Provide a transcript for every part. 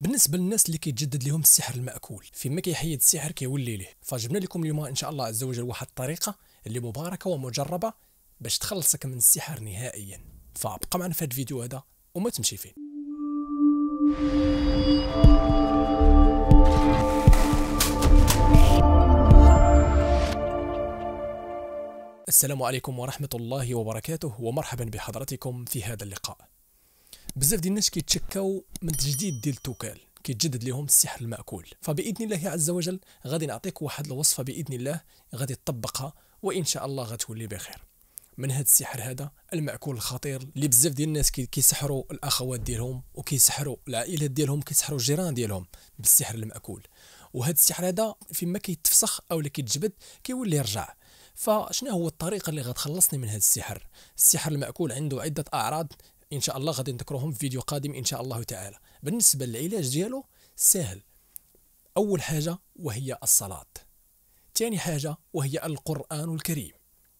بالنسبه للناس اللي كيتجدد لهم السحر الماكول فيما كيحيد السحر كيولي ليه فجبنا لكم اليوم ان شاء الله عز وجل واحد الطريقه اللي مباركه ومجربه باش تخلصك من السحر نهائيا فابقى معنا في هذا الفيديو هذا وما تمشي فين السلام عليكم ورحمه الله وبركاته ومرحبا بحضرتكم في هذا اللقاء بزاف ديال الناس كيتشكاو من تجديد ديال التوكال كيتجدد لهم السحر المأكول فبإذن الله عز وجل غادي نعطيك واحد الوصفة بإذن الله غادي تطبقها وإن شاء الله غتولي بخير من هذا السحر هذا المأكول الخطير اللي بزاف ديال الناس كيسحروا الأخوات ديالهم وكيسحروا العائلات ديالهم كيسحروا الجيران ديالهم بالسحر المأكول وهذا السحر هذا فيما كيتفسخ أو اللي كيتجبد كيولي يرجع فشنو هو الطريقه اللي غتخلصني من هذا السحر السحر المأكول عنده عده اعراض ان شاء الله غادي نذكرهم في فيديو قادم ان شاء الله تعالى بالنسبه للعلاج ديالو سهل اول حاجه وهي الصلاه ثاني حاجه وهي القران الكريم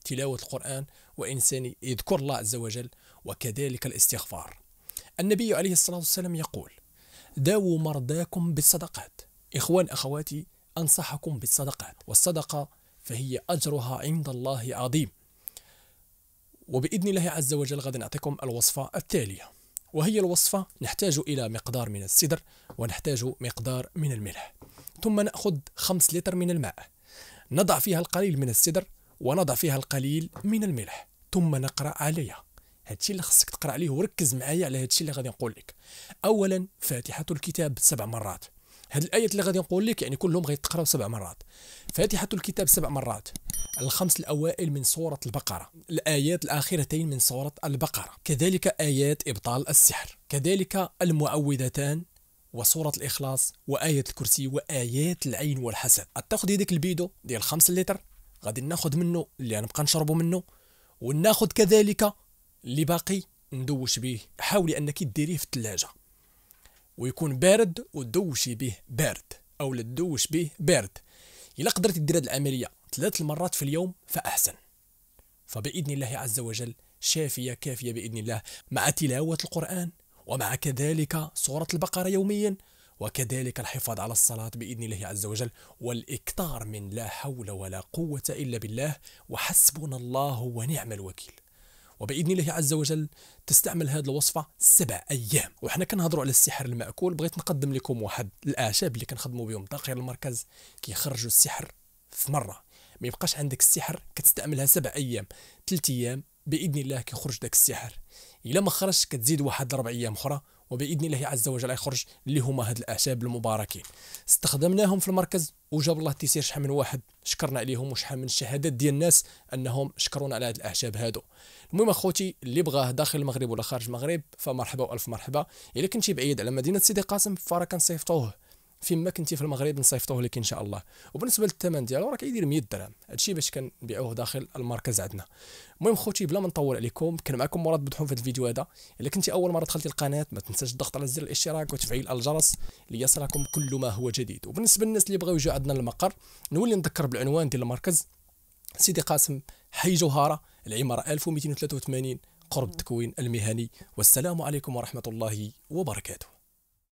تلاوه القران وانسان يذكر الله عز وجل وكذلك الاستغفار النبي عليه الصلاه والسلام يقول داووا مرضاكم بالصدقات اخوان اخواتي انصحكم بالصدقات والصدقه فهي اجرها عند الله عظيم وبإذن الله عز وجل غدا نعطيكم الوصفة التالية وهي الوصفة نحتاج إلى مقدار من السدر ونحتاج مقدار من الملح ثم نأخذ 5 لتر من الماء نضع فيها القليل من السدر ونضع فيها القليل من الملح ثم نقرأ عليها هادشي اللي خصك تقرا عليه وركز معايا على هادشي اللي غادي نقول لك اولا فاتحه الكتاب سبع مرات هاد الايات اللي غادي نقول لك يعني كلهم غيتقراو سبع مرات فاتحه الكتاب سبع مرات الخمس الاوائل من سوره البقره الايات الاخيرتين من سوره البقره كذلك ايات ابطال السحر كذلك المعوذتان وسورة الإخلاص وآية الكرسي وآيات العين والحسد أتاخذ يدك البيدو ديال 5 لتر غادي ناخذ منه اللي غنبقى نشربو منه وناخذ كذلك اللي باقي ندوش به حاولي انك ديريه في الثلاجه ويكون بارد ودوشي به بارد او لدوش به بارد الا قدرتي دير هذه العمليه ثلاث مرات في اليوم فاحسن فباذن الله عز وجل شافيه كافيه باذن الله مع تلاوه القران ومع كذلك سوره البقره يوميا وكذلك الحفاظ على الصلاة بإذن الله عز وجل والإكثار من لا حول ولا قوة إلا بالله وحسبنا الله ونعم الوكيل وباذن الله عز وجل تستعمل هذه الوصفه سبع ايام وحنا كنهضروا على السحر الماكول بغيت نقدم لكم واحد الاعشاب اللي كنخدموا بهم داخل المركز كيخرجوا السحر في مره ما يبقاش عندك السحر كتستعملها سبع ايام ثلاث ايام باذن الله كيخرج داك السحر الا ما خرجش كتزيد واحد اربع ايام اخرى وباذن الله عز وجل يخرج اللي هما هاد الاعشاب المباركين استخدمناهم في المركز وجاب الله تيسير شحال من واحد شكرنا عليهم وشحال من الشهادات ديال الناس انهم شكرونا على هاد الاعشاب هادو المهم اخوتي اللي بغاه داخل المغرب ولا خارج المغرب فمرحبا والف مرحبا الا كنتي بعيد على مدينه سيدي قاسم فراه كنصيفطوه فين ما كنتي في المغرب نصيفطوه لك ان شاء الله وبالنسبه للثمن ديالو راه كيدير 100 درهم هادشي باش كنبيعوه داخل المركز عندنا المهم خوتي بلا ما نطول عليكم كان معكم مراد بدحوم في هذا الفيديو هذا الا كنتي اول مره دخلتي القناه ما تنساش الضغط على زر الاشتراك وتفعيل الجرس ليصلكم كل ما هو جديد وبالنسبه للناس اللي بغاو يجوا عندنا المقر نولي نذكر بالعنوان ديال المركز سيدي قاسم حي جوهره العماره 1283 قرب التكوين المهني والسلام عليكم ورحمه الله وبركاته